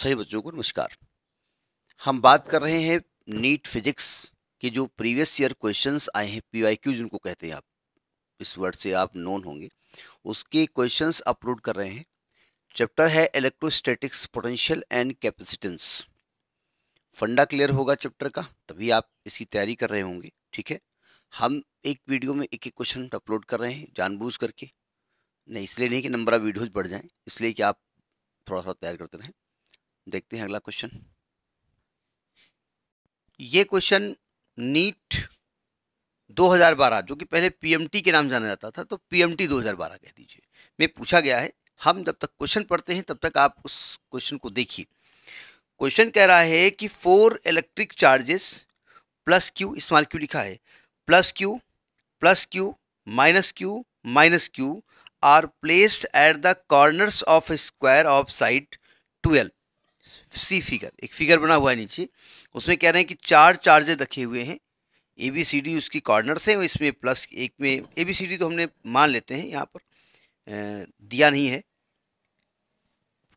सही बच्चों को नमस्कार हम बात कर रहे हैं नीट फिजिक्स के जो प्रीवियस ईयर क्वेश्चंस आए हैं पी वाई क्यू जिनको कहते हैं आप इस वर्ड से आप नोन होंगे उसके क्वेश्चंस अपलोड कर रहे हैं चैप्टर है इलेक्ट्रोस्टैटिक्स पोटेंशियल एंड कैपेसिटेंस फंडा क्लियर होगा चैप्टर का तभी आप इसकी तैयारी कर रहे होंगे ठीक है हम एक वीडियो में एक एक क्वेश्चन अपलोड कर रहे हैं जानबूझ करके नहीं इसलिए नहीं कि नंबर ऑफ वीडियोज बढ़ जाएं इसलिए कि आप थोड़ा थोड़ा तैयार करते रहें देखते हैं अगला क्वेश्चन ये क्वेश्चन नीट 2012 जो कि पहले पीएमटी के नाम जाना जाता था तो पीएमटी 2012 कह दीजिए में पूछा गया है हम जब तक क्वेश्चन पढ़ते हैं तब तक आप उस क्वेश्चन को देखिए क्वेश्चन कह रहा है कि four electric charges plus q इस्तेमाल क्यों लिखा है plus q plus q minus q minus q are placed at the corners of square of side twelve c figure एक फिगर बना हुआ है नीचे उसमें कह रहे हैं कि चार चार्जेज रखे हुए हैं ए बी सी डी उसकी कॉर्नर्स हैं इसमें प्लस एक में ए बी सी डी तो हमने मान लेते हैं यहाँ पर दिया नहीं है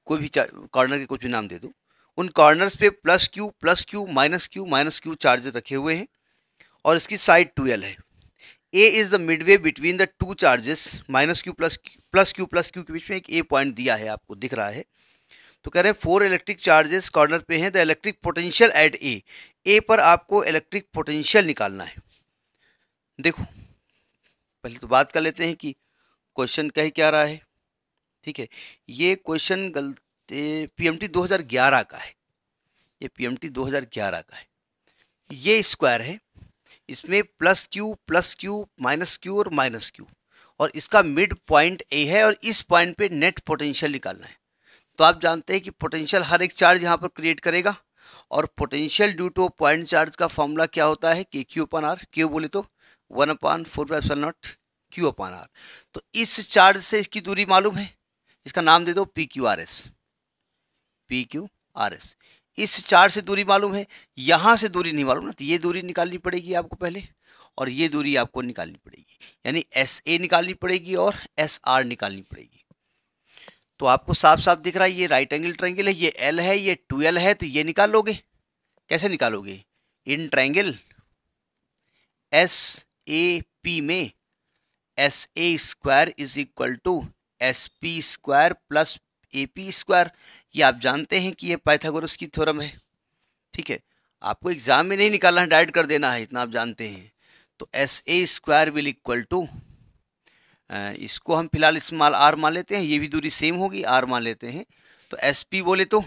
कोई भी कॉर्नर के कुछ भी नाम दे दो उन कॉर्नर्स पे plus q plus q minus q minus q charges रखे हुए हैं और इसकी साइड ट्वेल्व है A is the midway between the two charges minus q plus plus q plus q के बीच में एक ए पॉइंट दिया है आपको दिख रहा है तो कह रहे हैं फोर इलेक्ट्रिक चार्जेस कॉर्नर पे हैं the electric potential at A A पर आपको इलेक्ट्रिक पोटेंशियल निकालना है देखो पहले तो बात कर लेते हैं कि क्वेश्चन कह क्या रहा है ठीक है ये क्वेश्चन गलत पीएमटी 2011 का है ये पीएमटी 2011 का है ये स्क्वायर है इसमें plus q plus q minus q और माइनस क्यू और इसका मिड पॉइंट ए है और इस पॉइंट पे नेट पोटेंशियल निकालना है तो आप जानते हैं कि पोटेंशियल हर एक चार्ज यहाँ पर क्रिएट करेगा और potential due to point charge का फॉर्मूला क्या होता है के क्यू अपन आर क्यू बोले तो one upon four by seven naught q upon are तो इस चार्ज से इसकी दूरी मालूम है इसका नाम दे दो P Q R S P Q R S इस चार्ज से दूरी मालूम है यहाँ से दूरी नहीं मालूम ना तो ये दूरी निकालनी पड़ेगी आपको पहले और ये दूरी आपको निकालनी पड़ेगी यानी एस ए निकालनी पड़ेगी और एस आर निकालनी पड़ेगी तो आपको साफ साफ दिख रहा है ये राइट एंगल ट्रायंगल है ये एल है ये टू एल है तो ये निकाल लोगे कैसे निकालोगे in triangle S A P में S A square is equal to S P square plus A P square ये आप जानते हैं कि ये पाइथागोरस की थ्योरम है ठीक है आपको एग्जाम में नहीं निकालना है डायरेक्ट कर देना है इतना आप जानते हैं तो S A square will equal to इसको हम फिलहाल इस्तेमाल आर मान लेते हैं ये भी दूरी सेम होगी आर मान लेते हैं तो एस पी बोले तो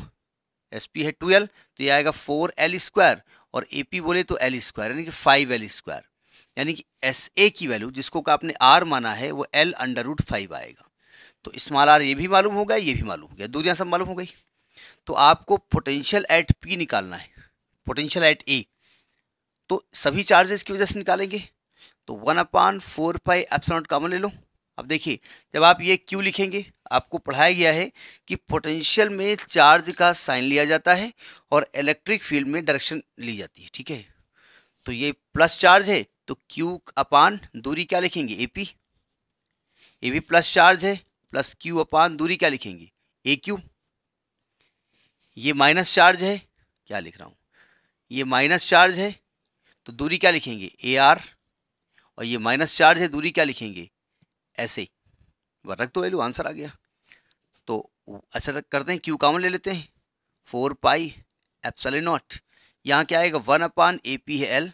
एस पी है ट्वेल्व तो ये आएगा फोर एल स्क्वायर और ए पी बोले तो एल स्क्वायर यानी कि फाइव एल स्क्वायर यानी कि एस ए की वैल्यू जिसको का आपने आर माना है वो एल अंडर रूट फाइव आएगा तो स्मॉल आर ये भी मालूम हो गया ये भी मालूम हो गया दूरियाँ सब मालूम हो गई तो आपको पोटेंशियल एट पी निकालना है पोटेंशियल एट ए तो सभी चार्जेस की वजह से निकालेंगे तो वन अपान फोर पाई एप्सनॉट कामन ले लो अब देखिए जब आप ये क्यू लिखेंगे आपको पढ़ाया गया है कि पोटेंशियल में चार्ज का साइन लिया जाता है और इलेक्ट्रिक फील्ड में डायरेक्शन ली जाती है ठीक है तो ये प्लस चार्ज है तो क्यू अपान दूरी क्या लिखेंगे ए पी ए भी प्लस चार्ज है प्लस क्यू अपान दूरी क्या लिखेंगे ए क्यू ये माइनस चार्ज है क्या लिख रहा हूँ ये माइनस चार्ज है तो दूरी क्या लिखेंगे ए आर और ये माइनस चार्ज है दूरी क्या लिखेंगे ऐसे ही रख दो वैल्यू आंसर आ गया तो ऐसा करते हैं क्यू कामन ले लेते हैं फोर पाई एप्सले नॉट यहाँ क्या आएगा वन अपान ए पी है एल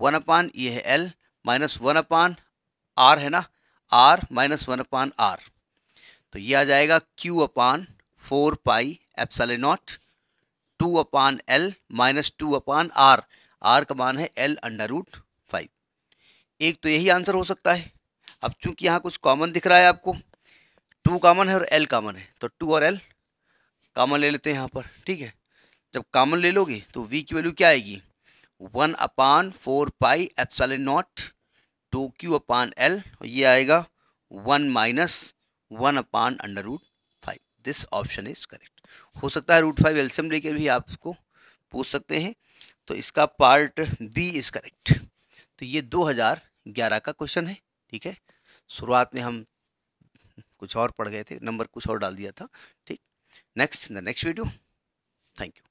वन अपान ये है L minus one upon R है ना R minus one upon are तो ये आ जाएगा q upon four pi epsilon naught two upon L minus two upon R R का मान है एल अंडर रूट फाइव एक तो यही आंसर हो सकता है अब चूंकि यहाँ कुछ कॉमन दिख रहा है आपको टू कॉमन है और एल कॉमन है तो टू और एल कॉमन ले लेते हैं यहाँ पर ठीक है जब कॉमन ले लोगे तो वी की वैल्यू क्या आएगी one upon four pi epsilon naught two q upon L और ये आएगा one minus one upon under root five this option is correct हो सकता है रूट फाइव एल्सियम लेकर भी आपको पूछ सकते हैं तो इसका पार्ट बी इज करेक्ट तो ये 2011 का क्वेश्चन है ठीक है शुरुआत में हम कुछ और पढ़ गए थे नंबर कुछ और डाल दिया था ठीक next in the next video thank you